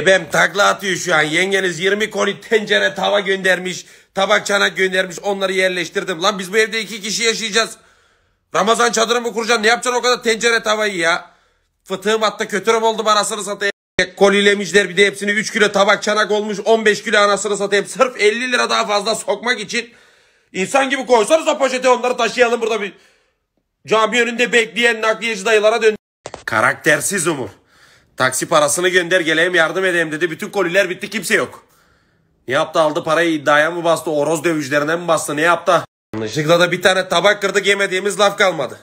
Ebem takla atıyor şu an. Yengeniz 20 koli tencere tava göndermiş. Tabak çanak göndermiş. Onları yerleştirdim. Lan biz bu evde iki kişi yaşayacağız. Ramazan çadırı mı kuracaksın? Ne yapacaksın o kadar tencere tavayı ya? Fıtığım hatta kötürüm oldu anasını satayım. Kolilemişler bir de hepsini 3 kilo tabak çanak olmuş 15 kilo anasını satayım. Sırf 50 lira daha fazla sokmak için insan gibi koysanız o poşete onları taşıyalım burada bir cami önünde bekleyen nakliyeci dayılara dön. Karaktersiz Umur. Taksi parasını gönder geleyim yardım edeyim dedi. Bütün koliler bitti kimse yok. Ne yaptı aldı parayı iddiaya mı bastı? Oroz dövücülerine mi bastı? Ne yaptı? Yanlışlıkla da bir tane tabak kırdık yemediğimiz laf kalmadı.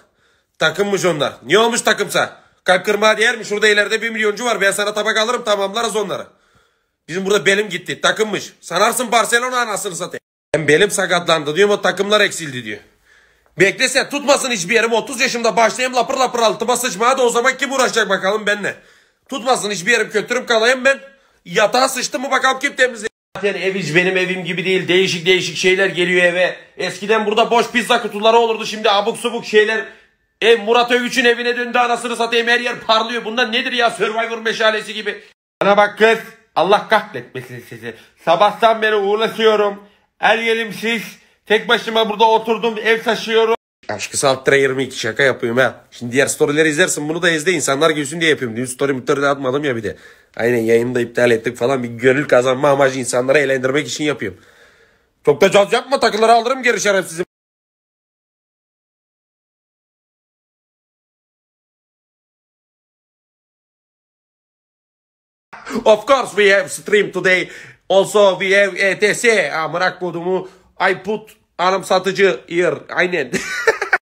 Takımmış onlar. Ne olmuş takımsa? Kalp kırmaya değer mi? Şurada ileride bir milyoncu var. Ben sana tabak alırım tamamlarız onları. Bizim burada belim gitti. Takımmış. Sanarsın Barcelona anasını satayım. Ben belim sakatlandı diyor ama takımlar eksildi diyor. Bekle sen tutmasın hiçbir yerim. 30 yaşımda başlayayım lapır lapır altıma sıçmaya da o zaman kim uğraşacak bakalım benle. Tutmasın hiçbir yerim kötürüp kalayım ben. Yatağa sıçtım mı bakalım kim temizleyecek. Zaten ev benim evim gibi değil. Değişik değişik şeyler geliyor eve. Eskiden burada boş pizza kutuları olurdu. Şimdi abuk subuk şeyler. Ev Murat Övüç'ün evine döndü anasını satayım her yer parlıyor. Bundan nedir ya Survivor meşalesi gibi. Bana bak kız. Allah kahretmesin sizi. Sabahtan beri uğraşıyorum. Her yerim siz, Tek başıma burada oturdum ev taşıyorum. Aşkısı alt 22 şaka yapıyorum ha. Şimdi diğer storyleri izlersin bunu da izle insanlar gülsün diye yapıyorum. Dün story mutları da atmadım ya bir de. Aynen yayını da iptal ettik falan bir gönül kazanma amacı insanları eğlendirmek için yapıyorum. Çok da caz yapma takıları alırım geri şerefsizim. Of course we have stream today. Also we have ETS. Amına kodumu I put anım satıcı ear. Aynen.